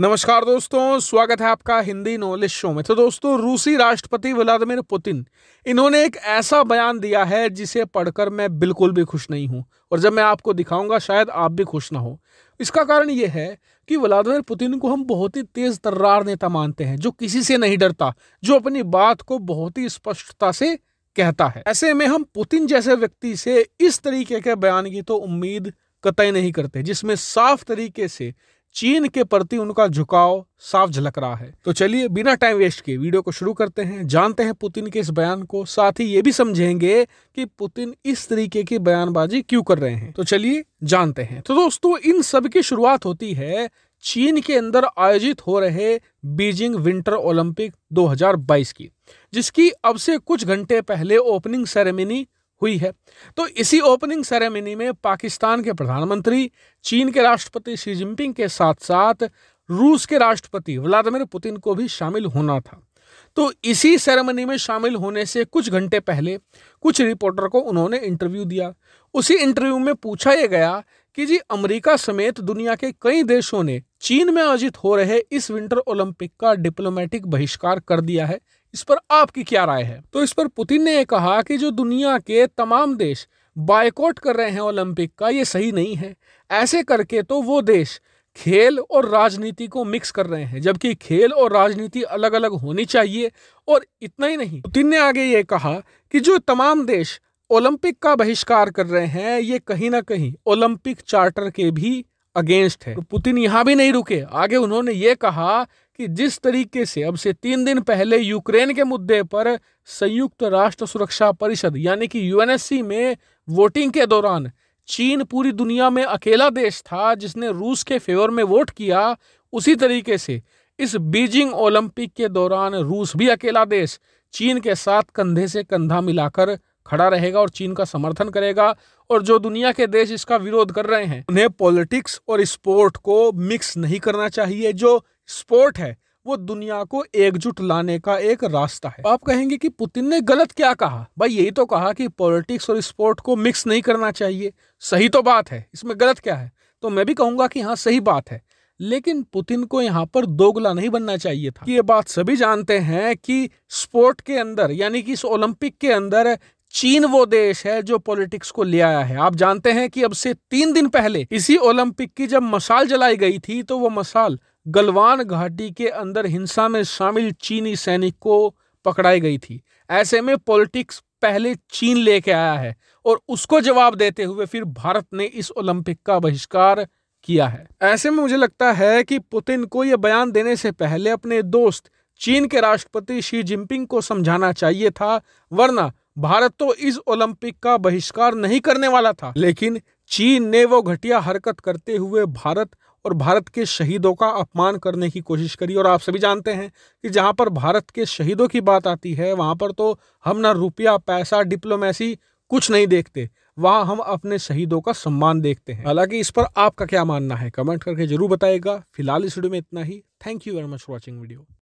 नमस्कार दोस्तों स्वागत है आपका हिंदी नॉलेज शो में तो दोस्तों रूसी राष्ट्रपति व्लादिमिर पुतिन इन्होंने एक ऐसा बयान दिया है जिसे पढ़कर मैं बिल्कुल भी खुश नहीं हूं और जब मैं आपको दिखाऊंगा शायद आप भी खुश ना हो इसका कारण यह है कि व्लादिमिर पुतिन को हम बहुत ही तेज तर्रार नेता मानते हैं जो किसी से नहीं डरता जो अपनी बात को बहुत ही स्पष्टता से कहता है ऐसे में हम पुतिन जैसे व्यक्ति से इस तरीके के बयान की तो उम्मीद कतई नहीं करते जिसमें साफ तरीके से चीन के प्रति उनका झुकाव साफ झलक रहा है तो चलिए बिना टाइम वेस्ट किए वीडियो को शुरू करते हैं जानते हैं पुतिन के इस बयान को साथ ही ये भी समझेंगे कि पुतिन इस तरीके की बयानबाजी क्यों कर रहे हैं तो चलिए जानते हैं तो दोस्तों इन सब की शुरुआत होती है चीन के अंदर आयोजित हो रहे बीजिंग विंटर ओलंपिक 2022 की जिसकी अब से कुछ घंटे पहले ओपनिंग सेरेमनी हुई है तो इसी ओपनिंग सेरेमनी में पाकिस्तान के प्रधानमंत्री चीन के राष्ट्रपति शी जिनपिंग के साथ साथ रूस के राष्ट्रपति व्लादिमिर पुतिन को भी शामिल होना था तो इसी सेरेमनी में शामिल होने से कुछ घंटे पहले कुछ रिपोर्टर को उन्होंने इंटरव्यू दिया उसी इंटरव्यू में पूछा यह गया कि जी अमेरिका समेत दुनिया के कई देशों ने चीन में आयोजित हो रहे इस विंटर ओलंपिक का डिप्लोमेटिक बहिष्कार कर दिया है इस पर आपकी क्या राय है तो इस पर पुतिन ने कहा कि जो दुनिया के तमाम देश बायकॉट कर रहे हैं ओलंपिक का ये सही नहीं है ऐसे करके तो वो देश खेल और राजनीति को मिक्स कर रहे हैं जबकि खेल और राजनीति अलग अलग होनी चाहिए और इतना ही नहीं पुतिन ने आगे ये कहा कि जो तमाम देश ओलंपिक का बहिष्कार कर रहे हैं ये कहीं ना कहीं ओलंपिक चार्टर के भी अगेंस्ट है तो पुतिन यहाँ भी नहीं रुके आगे उन्होंने ये कहा कि जिस तरीके से अब से तीन दिन पहले यूक्रेन के मुद्दे पर संयुक्त राष्ट्र सुरक्षा परिषद यानी कि यूएनएससी में वोटिंग के दौरान चीन पूरी दुनिया में अकेला देश था जिसने रूस के फेवर में वोट किया उसी तरीके से इस बीजिंग ओलंपिक के दौरान रूस भी अकेला देश चीन के साथ कंधे से कंधा मिलाकर खड़ा रहेगा और चीन का समर्थन करेगा और जो दुनिया के देश इसका विरोध कर रहे हैं उन्हें पॉलिटिक्स और स्पोर्ट को मिक्स नहीं करना चाहिए जो स्पोर्ट है वो दुनिया को एकजुट लाने का एक रास्ता है आप कहेंगे कि पुतिन ने गलत क्या कहा भाई यही तो कहा कि पॉलिटिक्स और स्पोर्ट को मिक्स नहीं करना चाहिए सही तो बात है इसमें गलत क्या है तो मैं भी कहूंगा कि हाँ सही बात है लेकिन पुतिन को यहाँ पर दोगला नहीं बनना चाहिए था ये बात सभी जानते हैं कि स्पोर्ट के अंदर यानी कि इस ओलंपिक के अंदर चीन वो देश है जो पॉलिटिक्स को ले आया है आप जानते हैं कि अब से तीन दिन पहले इसी ओलंपिक की जब मसाल जलाई गई थी तो वो मसाल गलवान घाटी के अंदर हिंसा में शामिल चीनी सैनिक को पकड़ाई गई थी ऐसे में पॉलिटिक्स पहले चीन लेके आया है और उसको जवाब देते हुए फिर भारत ने इस ओलंपिक का बहिष्कार किया है ऐसे में मुझे लगता है कि पुतिन को यह बयान देने से पहले अपने दोस्त चीन के राष्ट्रपति शी जिनपिंग को समझाना चाहिए था वरना भारत तो इस ओलंपिक का बहिष्कार नहीं करने वाला था लेकिन चीन ने वो घटिया हरकत करते हुए भारत और भारत के शहीदों का अपमान करने की कोशिश करी और आप सभी जानते हैं कि जहाँ पर भारत के शहीदों की बात आती है वहाँ पर तो हम ना रुपया पैसा डिप्लोमेसी कुछ नहीं देखते वहाँ हम अपने शहीदों का सम्मान देखते हैं हालांकि इस पर आपका क्या मानना है कमेंट करके जरूर बताएगा फिलहाल इस वीडियो में इतना ही thank you very much watching video